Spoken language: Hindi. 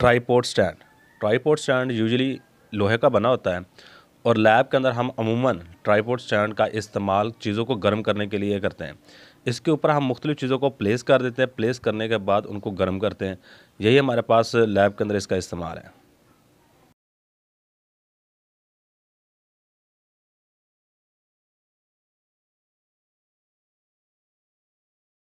tripod stand tripod stand usually लोहे का बना होता है और लैब के अंदर हम अमूमन ट्राईपोर्ट स्टैंड का इस्तेमाल चीज़ों को गर्म करने के लिए करते हैं इसके ऊपर हम मुख्तलिफ़ चीज़ों को प्लेस कर देते हैं प्लेस करने के बाद उनको गर्म करते हैं यही हमारे पास लैब के अंदर इसका इस्तेमाल है